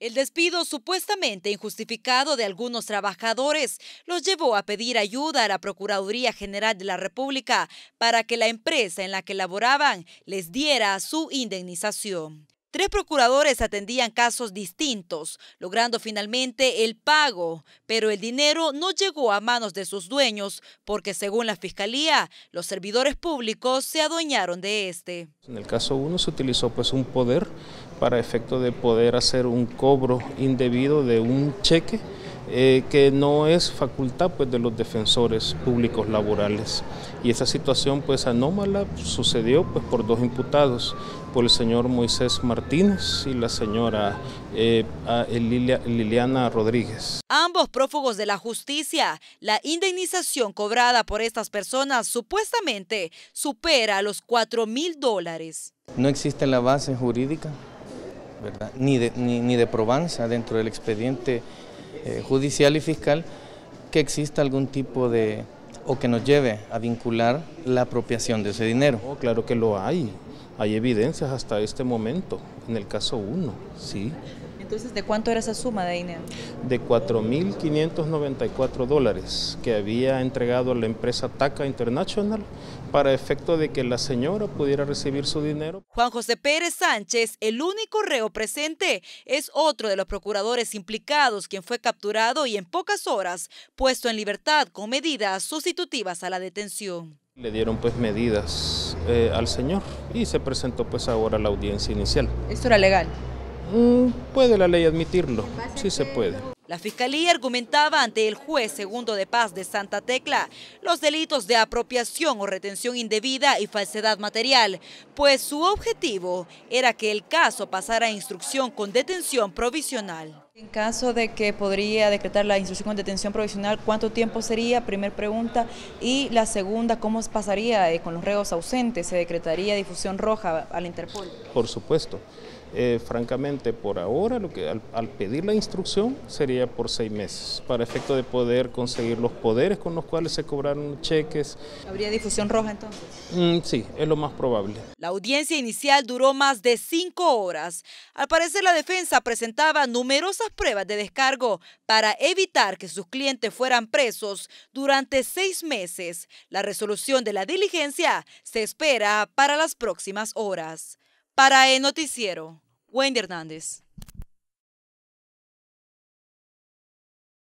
El despido supuestamente injustificado de algunos trabajadores los llevó a pedir ayuda a la Procuraduría General de la República para que la empresa en la que laboraban les diera su indemnización. Tres procuradores atendían casos distintos, logrando finalmente el pago, pero el dinero no llegó a manos de sus dueños porque según la Fiscalía, los servidores públicos se adueñaron de este. En el caso uno se utilizó pues un poder para efecto de poder hacer un cobro indebido de un cheque eh, que no es facultad pues, de los defensores públicos laborales. Y esa situación pues, anómala sucedió pues, por dos imputados, por el señor Moisés Martínez y la señora eh, Liliana Rodríguez. Ambos prófugos de la justicia, la indemnización cobrada por estas personas supuestamente supera los 4 mil dólares. No existe la base jurídica, ¿verdad? Ni, de, ni, ni de probanza dentro del expediente eh, judicial y fiscal que exista algún tipo de o que nos lleve a vincular la apropiación de ese dinero. Oh, claro que lo hay, hay evidencias hasta este momento, en el caso 1, sí. Entonces, ¿de cuánto era esa suma de dinero? De 4.594 dólares que había entregado la empresa TACA International para efecto de que la señora pudiera recibir su dinero. Juan José Pérez Sánchez, el único reo presente, es otro de los procuradores implicados, quien fue capturado y en pocas horas puesto en libertad con medidas sustitutivas a la detención. Le dieron pues medidas eh, al señor y se presentó pues ahora a la audiencia inicial. ¿Esto era legal? Mm, puede la ley admitirlo, sí se puede. La Fiscalía argumentaba ante el juez segundo de paz de Santa Tecla los delitos de apropiación o retención indebida y falsedad material, pues su objetivo era que el caso pasara a instrucción con detención provisional. En caso de que podría decretar la instrucción con detención provisional, ¿cuánto tiempo sería? Primer pregunta. Y la segunda, ¿cómo pasaría eh, con los reos ausentes? ¿Se decretaría difusión roja al Interpol? Por supuesto. Eh, francamente, por ahora, lo que al, pedir la instrucción sería por seis meses, para efecto de poder conseguir los poderes con los cuales se cobraron cheques. ¿Habría difusión roja entonces? Mm, sí, es lo más probable. La audiencia inicial duró más de cinco horas. Al parecer, la defensa presentaba numerosas pruebas de descargo para evitar que sus clientes fueran presos durante seis meses. La resolución de la diligencia se espera para las próximas horas. Para el noticiero, Wendy Hernández.